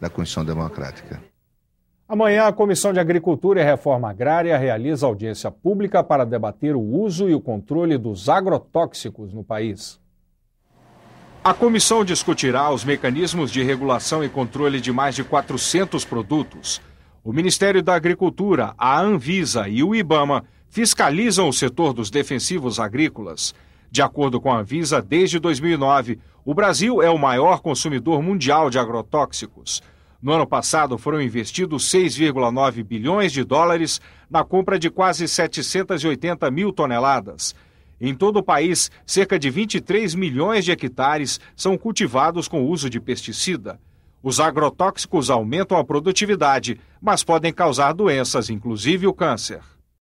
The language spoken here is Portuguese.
da Constituição Democrática. Amanhã, a Comissão de Agricultura e Reforma Agrária realiza audiência pública para debater o uso e o controle dos agrotóxicos no país. A comissão discutirá os mecanismos de regulação e controle de mais de 400 produtos. O Ministério da Agricultura, a Anvisa e o IBAMA fiscalizam o setor dos defensivos agrícolas. De acordo com a Anvisa, desde 2009, o Brasil é o maior consumidor mundial de agrotóxicos. No ano passado, foram investidos 6,9 bilhões de dólares na compra de quase 780 mil toneladas. Em todo o país, cerca de 23 milhões de hectares são cultivados com uso de pesticida. Os agrotóxicos aumentam a produtividade, mas podem causar doenças, inclusive o câncer.